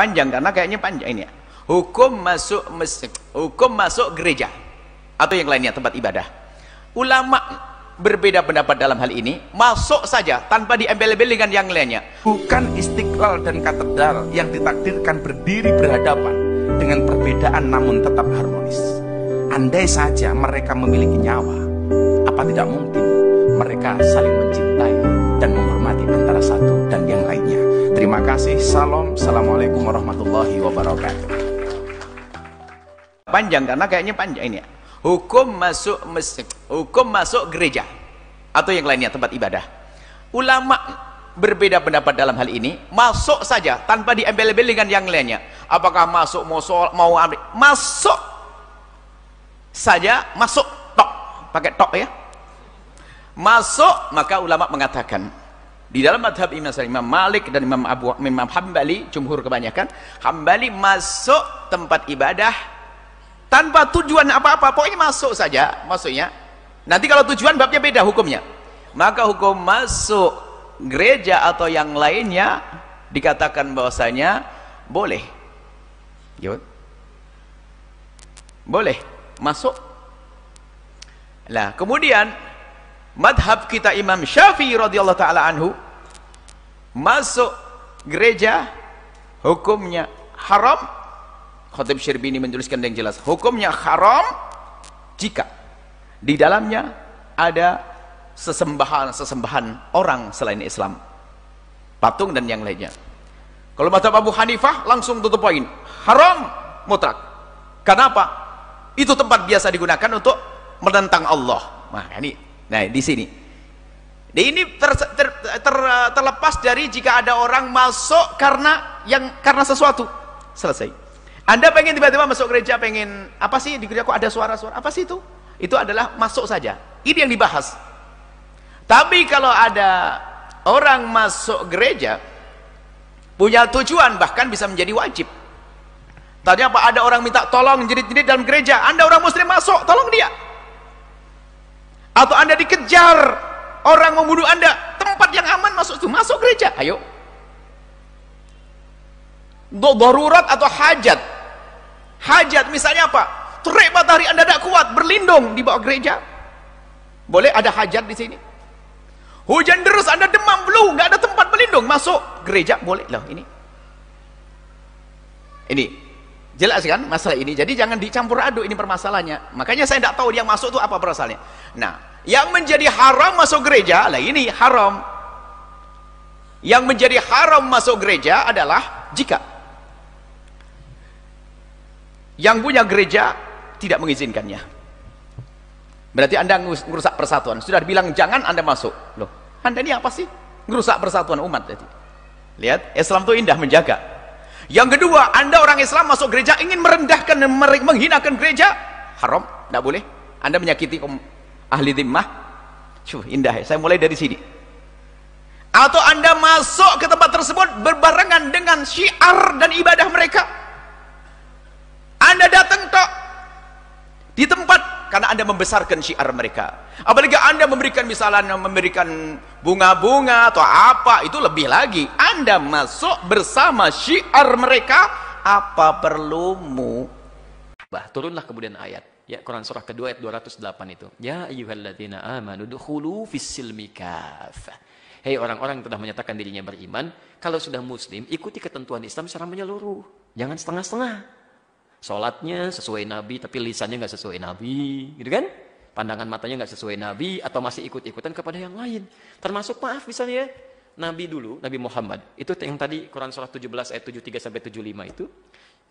Panjang karena kayaknya panjang ini ya. Hukum masuk masjid, hukum masuk gereja atau yang lainnya tempat ibadah. Ulama berbeda pendapat dalam hal ini, masuk saja tanpa diambil-ambil dengan yang lainnya. Bukan istiqlal dan katedral yang ditakdirkan berdiri berhadapan dengan perbedaan namun tetap harmonis. Andai saja mereka memiliki nyawa, apa tidak mungkin mereka saling mencintai? kasih. Salam. Assalamualaikum warahmatullahi wabarakatuh. Panjang karena kayaknya panjang ini. Ya. Hukum masuk masjid, hukum masuk gereja atau yang lainnya tempat ibadah. Ulama berbeda pendapat dalam hal ini. Masuk saja tanpa diambil-ambil dengan yang lainnya. Apakah masuk mau sol, mau ambil, masuk saja masuk tok pakai tok ya masuk maka ulama mengatakan di dalam madhab Imam, Imam Malik dan Imam Abu Imam Hambali, jumhur kebanyakan, Hambali masuk tempat ibadah tanpa tujuan apa-apa, pokoknya masuk saja, maksudnya. Nanti kalau tujuan babnya beda hukumnya. Maka hukum masuk gereja atau yang lainnya dikatakan bahwasanya boleh. Yud. Boleh masuk. Lah, kemudian madhab kita Imam Syafi'i radhiyallahu taala anhu masuk gereja hukumnya haram Khatib Syirbini menuliskan yang jelas hukumnya haram jika di dalamnya ada sesembahan-sesembahan orang selain Islam patung dan yang lainnya kalau mata Abu Hanifah langsung tutup poin haram mutlak kenapa itu tempat biasa digunakan untuk menentang Allah nah ini nah di sini dan ini ter, ter, ter, terlepas dari jika ada orang masuk karena yang karena sesuatu selesai anda pengen tiba-tiba masuk gereja pengen apa sih di gereja kok ada suara-suara apa sih itu itu adalah masuk saja ini yang dibahas tapi kalau ada orang masuk gereja punya tujuan bahkan bisa menjadi wajib Tanya apa ada orang minta tolong jerit-jerit dalam gereja anda orang muslim masuk tolong dia atau anda dikejar orang membunuh anda tempat yang aman masuk itu masuk gereja ayo darurat atau hajat hajat misalnya apa terik matahari anda tidak kuat berlindung di bawah gereja boleh ada hajat di sini hujan deras anda demam belum nggak ada tempat berlindung masuk gereja boleh loh ini ini Jelas kan masalah ini. Jadi jangan dicampur aduk ini permasalahannya. Makanya saya tidak tahu yang masuk itu apa berasalnya. Nah, yang menjadi haram masuk gereja, lah ini haram. Yang menjadi haram masuk gereja adalah jika yang punya gereja tidak mengizinkannya. Berarti Anda merusak persatuan. Sudah dibilang jangan Anda masuk. Loh, Anda ini apa sih? Merusak persatuan umat tadi. Lihat, Islam itu indah menjaga yang kedua, Anda orang Islam masuk gereja ingin merendahkan dan menghinakan gereja, haram, tidak boleh. Anda menyakiti ahli dimah. Cuh, indah ya. Saya mulai dari sini. Atau Anda masuk ke tempat tersebut berbarengan dengan syiar dan ibadah mereka. Anda datang tok di tempat karena Anda membesarkan syiar mereka. Apalagi Anda memberikan misalnya memberikan bunga-bunga atau apa, itu lebih lagi. Anda masuk bersama syiar mereka, apa perlumu? Bah, turunlah kemudian ayat. Ya, Quran surah kedua ayat 208 itu. Ya ayyuhalladzina amanu dukhulu fis silmi Hei orang-orang yang telah menyatakan dirinya beriman, kalau sudah muslim, ikuti ketentuan Islam secara menyeluruh. Jangan setengah-setengah. Sholatnya sesuai Nabi, tapi lisannya nggak sesuai Nabi. Gitu kan? Pandangan matanya nggak sesuai Nabi, atau masih ikut-ikutan kepada yang lain. Termasuk maaf misalnya, ya, Nabi dulu, Nabi Muhammad, itu yang tadi Quran surah 17 ayat 73 sampai 75 itu,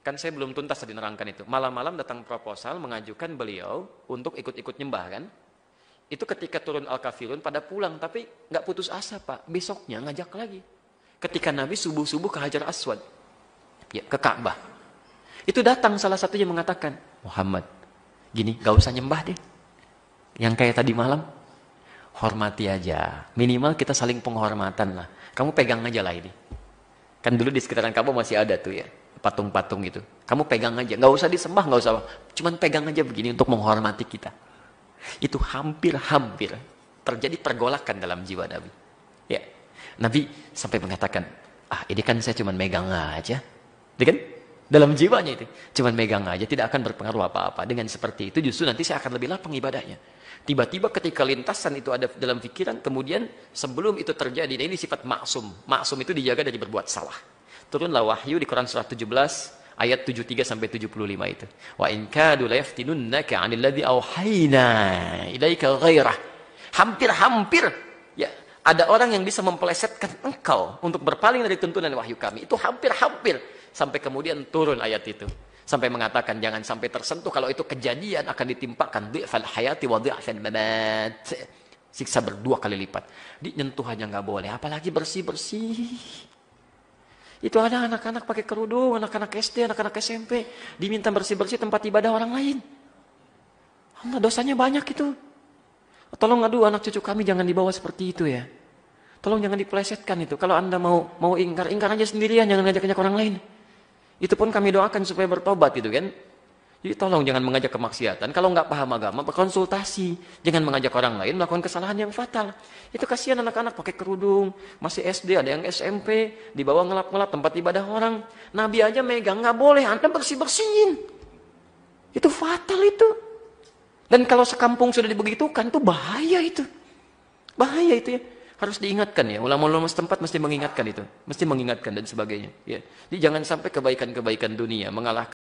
kan saya belum tuntas tadi nerangkan itu. Malam-malam datang proposal mengajukan beliau untuk ikut-ikut nyembah kan. Itu ketika turun Al-Kafirun pada pulang, tapi nggak putus asa Pak, besoknya ngajak lagi. Ketika Nabi subuh-subuh ke Hajar Aswad, ya, ke Ka'bah. Itu datang salah satunya mengatakan, Muhammad, gini, gak usah nyembah deh. Yang kayak tadi malam, hormati aja. Minimal kita saling penghormatan lah. Kamu pegang aja lah ini. Kan dulu di sekitaran kamu masih ada tuh ya, patung-patung itu Kamu pegang aja, nggak usah disembah, nggak usah. Cuman pegang aja begini untuk menghormati kita. Itu hampir-hampir terjadi pergolakan dalam jiwa Nabi. Ya, Nabi sampai mengatakan, ah ini kan saya cuman megang aja. Dia kan dalam jiwanya itu cuman megang aja tidak akan berpengaruh apa-apa dengan seperti itu justru nanti saya akan lebih lapang ibadahnya Tiba-tiba ketika lintasan itu ada dalam pikiran, kemudian sebelum itu terjadi, nah ini sifat maksum. Maksum itu dijaga dari berbuat salah. Turunlah wahyu di Quran surah 17 ayat 73 sampai 75 itu. Wa in kadu la yaftinunnaka 'anil ladzi auhayna ilaika ghairah. Hampir-hampir ya ada orang yang bisa memplesetkan engkau untuk berpaling dari tuntunan wahyu kami. Itu hampir-hampir sampai kemudian turun ayat itu. Sampai mengatakan jangan sampai tersentuh kalau itu kejadian akan ditimpakan dhi'fal hayati wa dhi'fal mamat. Siksa berdua kali lipat. di nyentuh aja nggak boleh, apalagi bersih-bersih. Itu ada anak-anak pakai kerudung, anak-anak SD, anak-anak SMP. Diminta bersih-bersih tempat ibadah orang lain. Allah dosanya banyak itu. Tolong aduh anak cucu kami jangan dibawa seperti itu ya. Tolong jangan diplesetkan itu. Kalau anda mau mau ingkar, ingkar aja sendirian, jangan ngajak-ngajak orang lain. Itu pun kami doakan supaya bertobat gitu kan. Jadi tolong jangan mengajak kemaksiatan. Kalau nggak paham agama, berkonsultasi. Jangan mengajak orang lain melakukan kesalahan yang fatal. Itu kasihan anak-anak pakai kerudung. Masih SD, ada yang SMP. di bawah ngelap-ngelap tempat ibadah orang. Nabi aja megang, nggak boleh. Anda bersih-bersihin. Itu fatal itu. Dan kalau sekampung sudah dibegitukan, itu bahaya itu. Bahaya itu ya harus diingatkan ya. Ulama-ulama setempat mesti mengingatkan itu, mesti mengingatkan dan sebagainya. Ya. Jadi jangan sampai kebaikan-kebaikan dunia mengalahkan